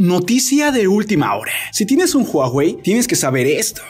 Noticia de última hora. Si tienes un Huawei, tienes que saber esto.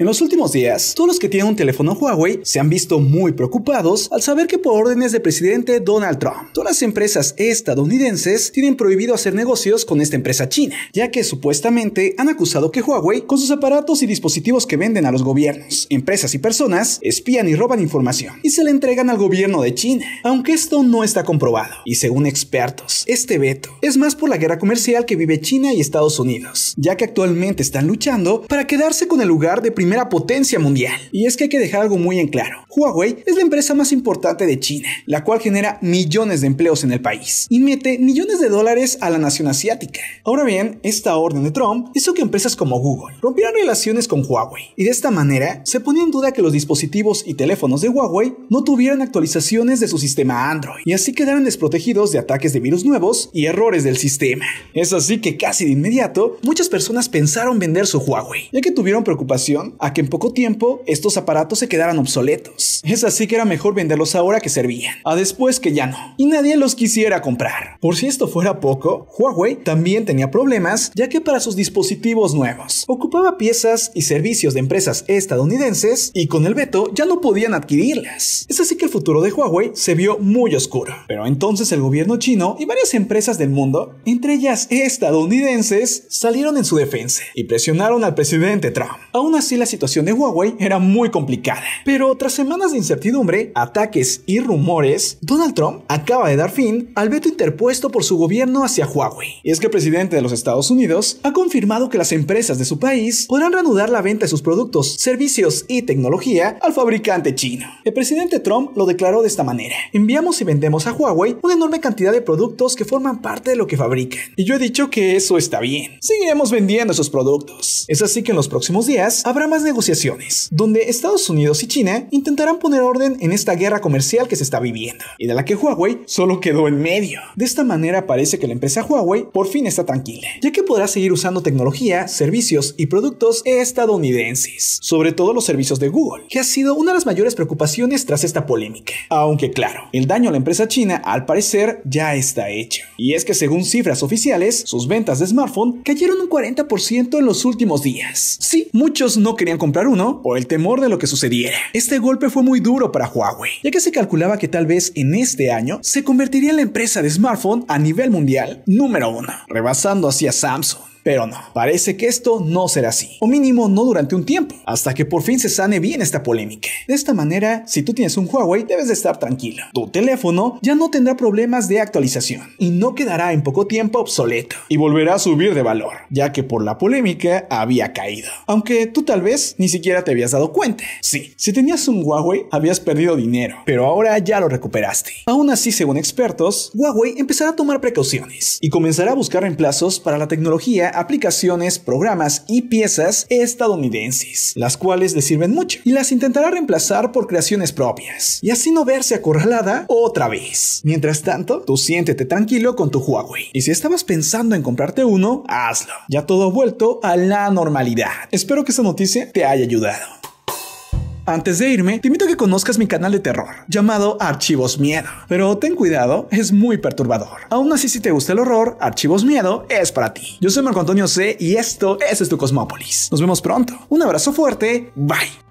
En los últimos días, todos los que tienen un teléfono Huawei se han visto muy preocupados al saber que por órdenes del presidente Donald Trump, todas las empresas estadounidenses tienen prohibido hacer negocios con esta empresa china, ya que supuestamente han acusado que Huawei, con sus aparatos y dispositivos que venden a los gobiernos, empresas y personas, espían y roban información y se la entregan al gobierno de China, aunque esto no está comprobado. Y según expertos, este veto es más por la guerra comercial que vive China y Estados Unidos, ya que actualmente están luchando para quedarse con el lugar de primer primera potencia mundial. Y es que hay que dejar algo muy en claro. Huawei es la empresa más importante de China, la cual genera millones de empleos en el país y mete millones de dólares a la nación asiática. Ahora bien, esta orden de Trump hizo que empresas como Google rompieran relaciones con Huawei y de esta manera se ponía en duda que los dispositivos y teléfonos de Huawei no tuvieran actualizaciones de su sistema Android y así quedaran desprotegidos de ataques de virus nuevos y errores del sistema. Es así que casi de inmediato muchas personas pensaron vender su Huawei, ya que tuvieron preocupación a que en poco tiempo estos aparatos se quedaran obsoletos. Es así que era mejor venderlos ahora que servían, a después que ya no, y nadie los quisiera comprar. Por si esto fuera poco, Huawei también tenía problemas, ya que para sus dispositivos nuevos ocupaba piezas y servicios de empresas estadounidenses y con el veto ya no podían adquirirlas. Es así que el futuro de Huawei se vio muy oscuro. Pero entonces el gobierno chino y varias empresas del mundo, entre ellas estadounidenses, salieron en su defensa y presionaron al presidente Trump Aún así, la situación de Huawei era muy complicada. Pero tras semanas de incertidumbre, ataques y rumores, Donald Trump acaba de dar fin al veto interpuesto por su gobierno hacia Huawei. Y es que el presidente de los Estados Unidos ha confirmado que las empresas de su país podrán reanudar la venta de sus productos, servicios y tecnología al fabricante chino. El presidente Trump lo declaró de esta manera. Enviamos y vendemos a Huawei una enorme cantidad de productos que forman parte de lo que fabrican. Y yo he dicho que eso está bien. Seguiremos vendiendo esos productos. Es así que en los próximos días, habrá más negociaciones, donde Estados Unidos y China intentarán poner orden en esta guerra comercial que se está viviendo, y de la que Huawei solo quedó en medio. De esta manera parece que la empresa Huawei por fin está tranquila, ya que podrá seguir usando tecnología, servicios y productos estadounidenses, sobre todo los servicios de Google, que ha sido una de las mayores preocupaciones tras esta polémica. Aunque claro, el daño a la empresa china al parecer ya está hecho. Y es que según cifras oficiales, sus ventas de smartphone cayeron un 40% en los últimos días. Sí, muy muchos no querían comprar uno por el temor de lo que sucediera. Este golpe fue muy duro para Huawei, ya que se calculaba que tal vez en este año se convertiría en la empresa de smartphone a nivel mundial número uno, rebasando así a Samsung. Pero no, parece que esto no será así, o mínimo no durante un tiempo, hasta que por fin se sane bien esta polémica. De esta manera, si tú tienes un Huawei, debes de estar tranquilo. Tu teléfono ya no tendrá problemas de actualización y no quedará en poco tiempo obsoleto y volverá a subir de valor, ya que por la polémica había caído. Aunque tú tal vez ni siquiera te habías dado cuenta. Sí, si tenías un Huawei, habías perdido dinero, pero ahora ya lo recuperaste. Aún así, según expertos, Huawei empezará a tomar precauciones y comenzará a buscar reemplazos para la tecnología aplicaciones, programas y piezas estadounidenses, las cuales le sirven mucho, y las intentará reemplazar por creaciones propias, y así no verse acorralada otra vez. Mientras tanto, tú siéntete tranquilo con tu Huawei, y si estabas pensando en comprarte uno, hazlo. Ya todo ha vuelto a la normalidad. Espero que esta noticia te haya ayudado. Antes de irme, te invito a que conozcas mi canal de terror llamado Archivos Miedo. Pero ten cuidado, es muy perturbador. Aún así, si te gusta el horror, Archivos Miedo es para ti. Yo soy Marco Antonio C y esto es, tu Cosmópolis. Nos vemos pronto. Un abrazo fuerte. Bye.